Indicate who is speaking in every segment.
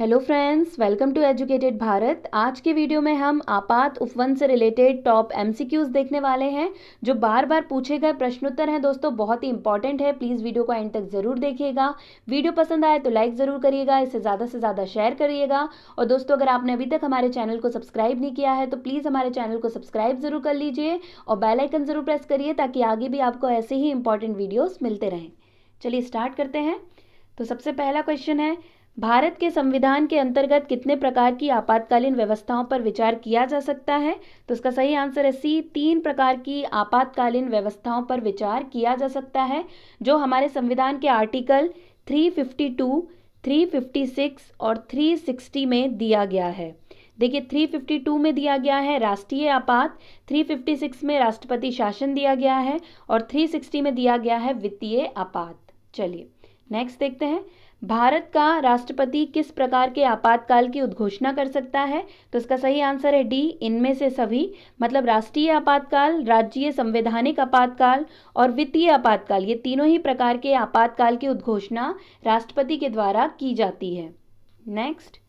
Speaker 1: hello friends welcome to educated Bharat आज के video में हम आपात उपवन से रिलेटेड टॉप एमसीक्यूज देखने वाले हैं जो बार बार पूछे गए प्रश्नोत्तर हैं दोस्तों बहुत ही इंपॉर्टेंट है प्लीज़ वीडियो को एंड तक ज़रूर देखिएगा वीडियो पसंद आए तो लाइक ज़रूर करिएगा इसे ज़्यादा से ज़्यादा शेयर करिएगा और दोस्तों अगर आपने अभी तक हमारे चैनल को सब्सक्राइब नहीं किया है तो प्लीज़ हमारे चैनल को सब्सक्राइब ज़रूर कर लीजिए और बेलाइकन ज़रूर प्रेस करिए ताकि आगे भी आपको ऐसे ही इंपॉर्टेंट वीडियोज़ मिलते रहें चलिए स्टार्ट करते हैं तो सबसे पहला क्वेश्चन है भारत के संविधान के अंतर्गत कितने प्रकार की आपातकालीन व्यवस्थाओं पर विचार किया जा सकता है तो इसका सही आंसर है सी तीन प्रकार की आपातकालीन व्यवस्थाओं पर विचार किया जा सकता है जो हमारे संविधान के आर्टिकल 352, 356 और 360 में दिया गया है देखिए 352 में दिया गया है राष्ट्रीय आपात 356 में राष्ट्रपति शासन दिया गया है और 360 में दिया गया है वित्तीय आपात चलिए नेक्स्ट देखते हैं भारत का राष्ट्रपति किस प्रकार के आपातकाल की उद्घोषणा कर सकता है तो इसका सही आंसर है डी इनमें से सभी मतलब राष्ट्रीय आपातकाल राज्य संवैधानिक आपातकाल और वित्तीय आपातकाल ये तीनों ही प्रकार के आपातकाल की उद्घोषणा राष्ट्रपति के द्वारा की जाती है नेक्स्ट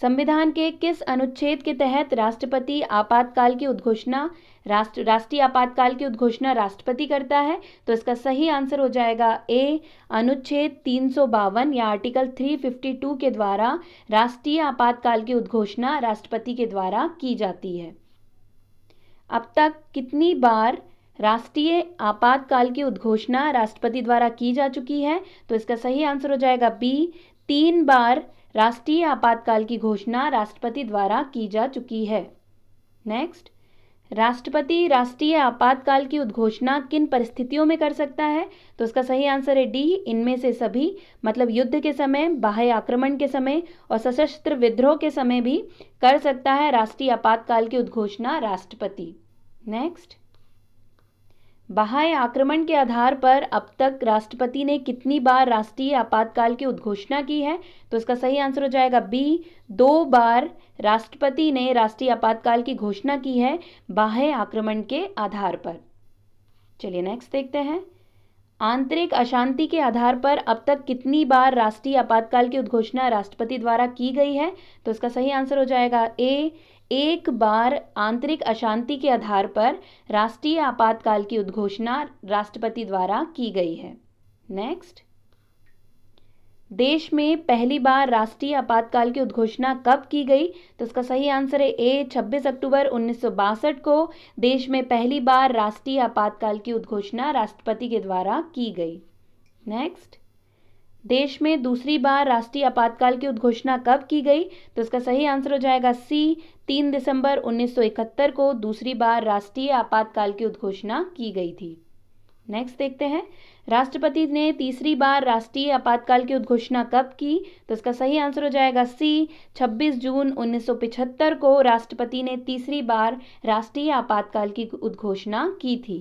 Speaker 1: संविधान के किस अनुच्छेद के तहत राष्ट्रपति आपातकाल की उद्घोषणा राष्ट्र राष्ट्रीय आपातकाल की उद्घोषणा राष्ट्रपति करता है तो इसका सही आंसर हो जाएगा ए अनुच्छेद तीन या आर्टिकल 352 के द्वारा राष्ट्रीय आपातकाल की उद्घोषणा राष्ट्रपति के द्वारा की जाती है अब तक कितनी बार राष्ट्रीय आपातकाल की उद्घोषणा राष्ट्रपति द्वारा की जा चुकी है तो इसका सही आंसर हो जाएगा बी तीन बार राष्ट्रीय आपातकाल की घोषणा राष्ट्रपति द्वारा की जा चुकी है नेक्स्ट राष्ट्रपति राष्ट्रीय आपातकाल की उद्घोषणा किन परिस्थितियों में कर सकता है तो उसका सही आंसर है डी इनमें से सभी मतलब युद्ध के समय बाह्य आक्रमण के समय और सशस्त्र विद्रोह के समय भी कर सकता है राष्ट्रीय आपातकाल की उद्घोषणा राष्ट्रपति नेक्स्ट बहाय आक्रमण के आधार पर अब तक राष्ट्रपति ने कितनी बार राष्ट्रीय आपातकाल की उद्घोषणा की है तो इसका सही आंसर हो जाएगा बी दो बार राष्ट्रपति ने राष्ट्रीय आपातकाल की घोषणा की है बाह्य आक्रमण के आधार पर चलिए नेक्स्ट देखते हैं आंतरिक अशांति के आधार पर अब तक कितनी बार राष्ट्रीय आपातकाल की उद्घोषणा राष्ट्रपति द्वारा की गई है तो इसका सही आंसर हो जाएगा ए एक बार आंतरिक अशांति के आधार पर राष्ट्रीय आपातकाल की उद्घोषणा राष्ट्रपति द्वारा की गई है नेक्स्ट देश में पहली बार राष्ट्रीय आपातकाल की उद्घोषणा कब की गई तो इसका सही आंसर है ए 26 अक्टूबर उन्नीस को देश में पहली बार राष्ट्रीय आपातकाल की उद्घोषणा राष्ट्रपति के द्वारा की गई नेक्स्ट देश में दूसरी बार राष्ट्रीय आपातकाल की उद्घोषणा कब की गई तो इसका सही आंसर हो जाएगा सी तीन दिसंबर 1971 को दूसरी बार राष्ट्रीय आपातकाल की उद्घोषणा की गई थी नेक्स्ट देखते हैं राष्ट्रपति ने तीसरी बार राष्ट्रीय आपातकाल की उद्घोषणा कब की तो इसका सही आंसर हो जाएगा सी 26 जून 1975 को राष्ट्रपति ने तीसरी बार राष्ट्रीय आपातकाल की उद्घोषणा की थी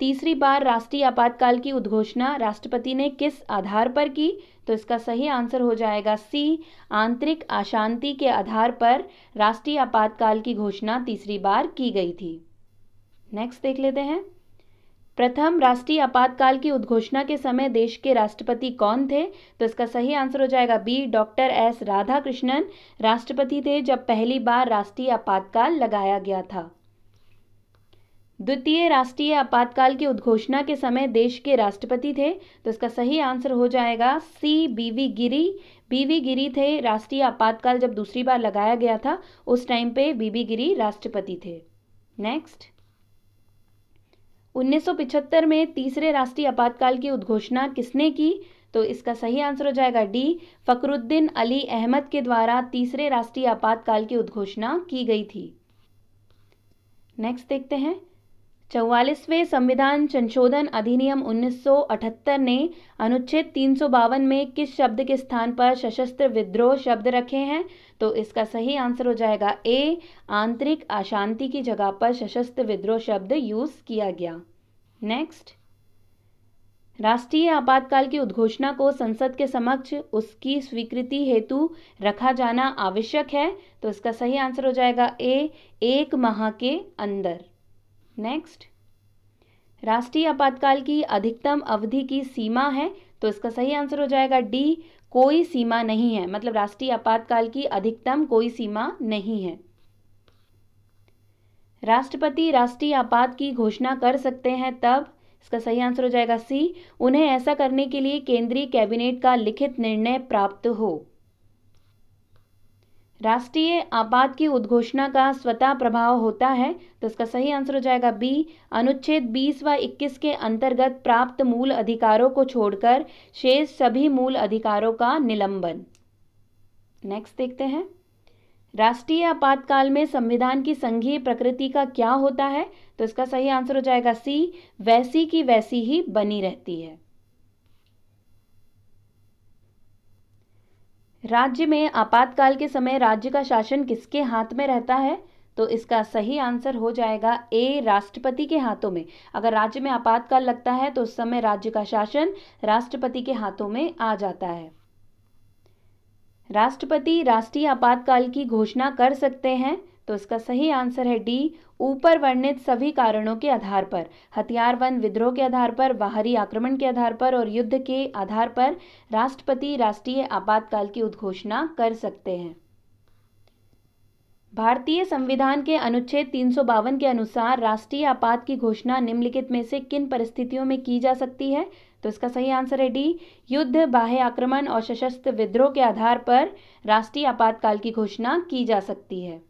Speaker 1: तीसरी बार राष्ट्रीय आपातकाल की उद्घोषणा राष्ट्रपति ने किस आधार पर की तो इसका सही आंसर हो जाएगा सी आंतरिक अशांति के आधार पर राष्ट्रीय आपातकाल की घोषणा तीसरी बार की गई थी नेक्स्ट देख लेते हैं प्रथम राष्ट्रीय आपातकाल की उद्घोषणा के समय देश के राष्ट्रपति कौन थे तो इसका सही आंसर हो जाएगा बी डॉक्टर एस राधाकृष्णन राष्ट्रपति थे जब पहली बार राष्ट्रीय आपातकाल लगाया गया था द्वितीय राष्ट्रीय आपातकाल की उद्घोषणा के समय देश के राष्ट्रपति थे तो इसका सही आंसर हो जाएगा सी बीवी गिरी बीवी गिरी थे राष्ट्रीय आपातकाल जब दूसरी बार लगाया गया था उस टाइम पे बीवी गिरी राष्ट्रपति थे नेक्स्ट 1975 में तीसरे राष्ट्रीय आपातकाल की उद्घोषणा किसने की तो इसका सही आंसर हो जाएगा डी फकरुद्दीन अली अहमद के द्वारा तीसरे राष्ट्रीय आपातकाल की उद्घोषणा की गई थी नेक्स्ट देखते हैं चौवालीसवें संविधान संशोधन अधिनियम 1978 ने अनुच्छेद तीन में किस शब्द के स्थान पर सशस्त्र विद्रोह शब्द रखे हैं तो इसका सही आंसर हो जाएगा ए आंतरिक अशांति की जगह पर सशस्त्र विद्रोह शब्द यूज किया गया नेक्स्ट राष्ट्रीय आपातकाल की उद्घोषणा को संसद के समक्ष उसकी स्वीकृति हेतु रखा जाना आवश्यक है तो इसका सही आंसर हो जाएगा ए एक माह के अंदर नेक्स्ट राष्ट्रीय आपातकाल की अधिकतम अवधि की सीमा है तो इसका सही आंसर हो जाएगा डी कोई सीमा नहीं है मतलब राष्ट्रीय आपातकाल की अधिकतम कोई सीमा नहीं है राष्ट्रपति राष्ट्रीय आपात की घोषणा कर सकते हैं तब इसका सही आंसर हो जाएगा सी उन्हें ऐसा करने के लिए केंद्रीय कैबिनेट का लिखित निर्णय प्राप्त हो राष्ट्रीय आपात की उद्घोषणा का स्वतः प्रभाव होता है तो इसका सही आंसर हो जाएगा बी अनुच्छेद 20 व 21 के अंतर्गत प्राप्त मूल अधिकारों को छोड़कर शेष सभी मूल अधिकारों का निलंबन नेक्स्ट देखते हैं राष्ट्रीय आपातकाल में संविधान की संघीय प्रकृति का क्या होता है तो इसका सही आंसर हो जाएगा सी वैसी की वैसी ही बनी रहती है राज्य में आपातकाल के समय राज्य का शासन किसके हाथ में रहता है तो इसका सही आंसर हो जाएगा ए राष्ट्रपति के हाथों में अगर राज्य में आपातकाल लगता है तो उस समय राज्य का शासन राष्ट्रपति के हाथों में आ जाता है राष्ट्रपति राष्ट्रीय आपातकाल की घोषणा कर सकते हैं तो इसका सही आंसर है डी ऊपर वर्णित सभी कारणों के आधार पर हथियारबंद विद्रोह के आधार पर बाहरी आक्रमण के आधार पर और युद्ध के आधार पर राष्ट्रपति राष्ट्रीय आपातकाल की उद्घोषणा कर सकते हैं भारतीय संविधान के अनुच्छेद तीन के अनुसार राष्ट्रीय आपात की घोषणा निम्नलिखित में से किन परिस्थितियों में की जा सकती है तो इसका सही आंसर है डी युद्ध बाह्य आक्रमण और सशस्त्र विद्रोह के आधार पर राष्ट्रीय आपातकाल की घोषणा की जा सकती है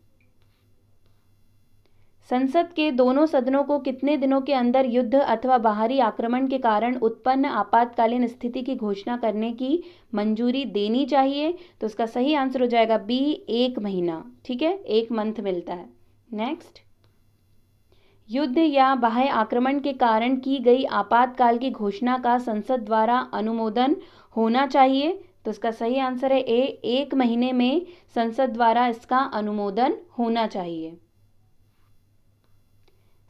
Speaker 1: संसद के दोनों सदनों को कितने दिनों के अंदर युद्ध अथवा बाहरी आक्रमण के कारण उत्पन्न आपातकालीन स्थिति की घोषणा करने की मंजूरी देनी चाहिए तो उसका सही आंसर हो जाएगा बी एक महीना ठीक है एक मंथ मिलता है नेक्स्ट युद्ध या बाह्य आक्रमण के कारण की गई आपातकाल की घोषणा का संसद द्वारा अनुमोदन होना चाहिए तो इसका सही आंसर है ए एक महीने में संसद द्वारा इसका अनुमोदन होना चाहिए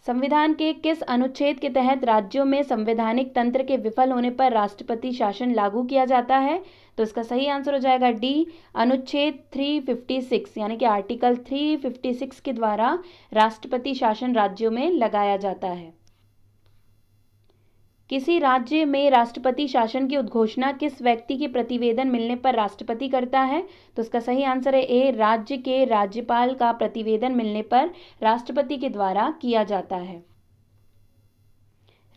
Speaker 1: संविधान के किस अनुच्छेद के तहत राज्यों में संवैधानिक तंत्र के विफल होने पर राष्ट्रपति शासन लागू किया जाता है तो इसका सही आंसर हो जाएगा डी अनुच्छेद 356 यानी कि आर्टिकल 356 के द्वारा राष्ट्रपति शासन राज्यों में लगाया जाता है किसी राज्य में राष्ट्रपति शासन की उद्घोषणा किस व्यक्ति के प्रतिवेदन मिलने पर राष्ट्रपति करता है तो इसका सही आंसर है ए राज्य के राज्यपाल का प्रतिवेदन मिलने पर राष्ट्रपति के द्वारा किया जाता है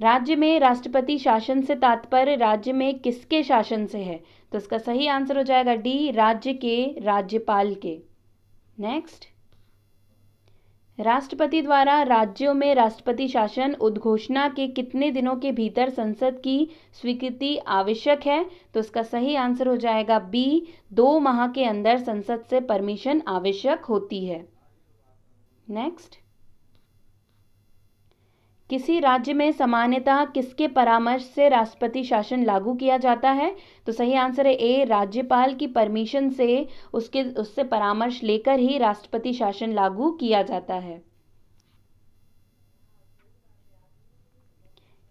Speaker 1: राज्य में राष्ट्रपति शासन से तात्पर्य राज्य में किसके शासन से है तो इसका सही आंसर हो जाएगा डी राज्य के राज्यपाल के नेक्स्ट राष्ट्रपति द्वारा राज्यों में राष्ट्रपति शासन उद्घोषणा के कितने दिनों के भीतर संसद की स्वीकृति आवश्यक है तो इसका सही आंसर हो जाएगा बी दो माह के अंदर संसद से परमिशन आवश्यक होती है नेक्स्ट किसी राज्य में सामान्यतः किसके परामर्श से राष्ट्रपति शासन लागू किया जाता है तो सही आंसर है ए राज्यपाल की परमिशन से उसके उससे परामर्श लेकर ही राष्ट्रपति शासन लागू किया जाता है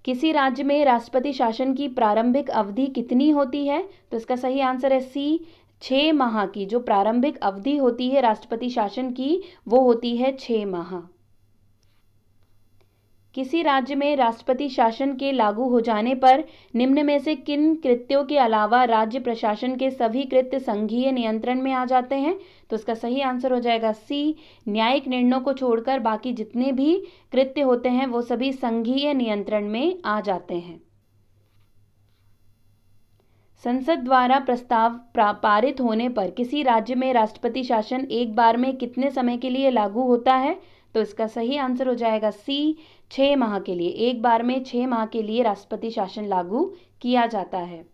Speaker 1: किसी राज्य में राष्ट्रपति शासन की प्रारंभिक अवधि कितनी होती है तो इसका सही आंसर है सी छः माह की जो प्रारंभिक अवधि होती है राष्ट्रपति शासन की वो होती है छः माह किसी राज्य में राष्ट्रपति शासन के लागू हो जाने पर निम्न में से किन कृत्यों के अलावा राज्य प्रशासन के सभी कृत्य संघीय नियंत्रण में आ जाते हैं तो इसका सही आंसर हो जाएगा सी न्यायिक निर्णयों को छोड़कर बाकी जितने भी कृत्य होते हैं वो सभी संघीय नियंत्रण में आ जाते हैं संसद द्वारा प्रस्ताव पारित होने पर किसी राज्य में राष्ट्रपति शासन एक बार में कितने समय के लिए लागू होता है तो इसका सही आंसर हो जाएगा सी छः माह के लिए एक बार में छः माह के लिए राष्ट्रपति शासन लागू किया जाता है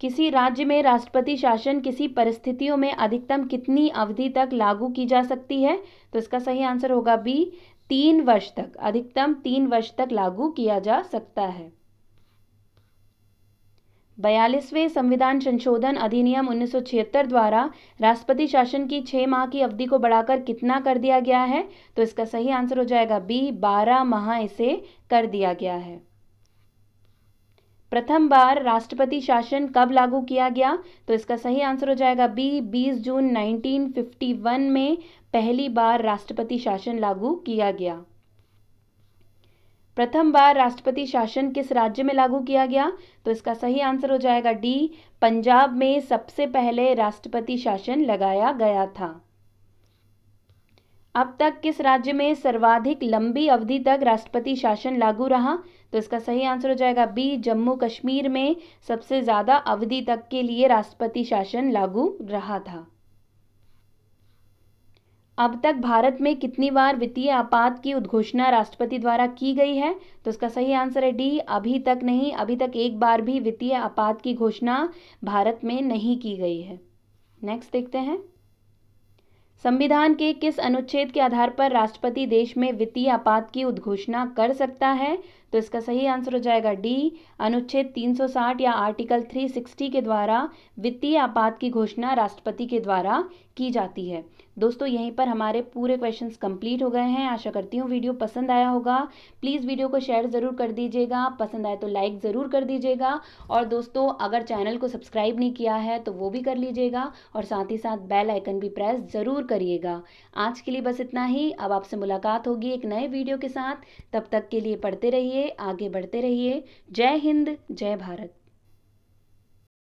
Speaker 1: किसी राज्य में राष्ट्रपति शासन किसी परिस्थितियों में अधिकतम कितनी अवधि तक लागू की जा सकती है तो इसका सही आंसर होगा बी तीन वर्ष तक अधिकतम तीन वर्ष तक लागू किया जा सकता है बयालीसवें संविधान संशोधन अधिनियम 1976 द्वारा राष्ट्रपति शासन की छः माह की अवधि को बढ़ाकर कितना कर दिया गया है तो इसका सही आंसर हो जाएगा बी बारह माह इसे कर दिया गया है प्रथम बार राष्ट्रपति शासन कब लागू किया गया तो इसका सही आंसर हो जाएगा बी 20 जून 1951 में पहली बार राष्ट्रपति शासन लागू किया गया प्रथम बार राष्ट्रपति शासन किस राज्य में लागू किया गया तो इसका सही आंसर हो जाएगा डी पंजाब में सबसे पहले राष्ट्रपति शासन लगाया गया था अब तक किस राज्य में सर्वाधिक लंबी अवधि तक राष्ट्रपति शासन लागू रहा तो इसका सही आंसर हो जाएगा बी जम्मू कश्मीर में सबसे ज़्यादा अवधि तक के लिए राष्ट्रपति शासन लागू रहा था अब तक भारत में कितनी बार वित्तीय आपात की उद्घोषणा राष्ट्रपति द्वारा की गई है तो इसका सही आंसर है डी अभी तक नहीं अभी तक एक बार भी वित्तीय आपात की घोषणा भारत में नहीं की गई है नेक्स्ट देखते हैं संविधान के किस अनुच्छेद के आधार पर राष्ट्रपति देश में वित्तीय आपात की उद्घोषणा कर सकता है तो इसका सही आंसर हो जाएगा डी अनुच्छेद 360 या आर्टिकल 360 के द्वारा वित्तीय आपात की घोषणा राष्ट्रपति के द्वारा की जाती है दोस्तों यहीं पर हमारे पूरे क्वेश्चंस कंप्लीट हो गए हैं आशा करती हूँ वीडियो पसंद आया होगा प्लीज़ वीडियो को शेयर ज़रूर कर दीजिएगा पसंद आए तो लाइक ज़रूर कर दीजिएगा और दोस्तों अगर चैनल को सब्सक्राइब नहीं किया है तो वो भी कर लीजिएगा और साथ ही साथ बेल आइकन भी प्रेस ज़रूर करिएगा आज के लिए बस इतना ही अब आपसे मुलाकात होगी एक नए वीडियो के साथ तब तक के लिए पढ़ते रहिए आगे बढ़ते रहिए जय हिंद जय भारत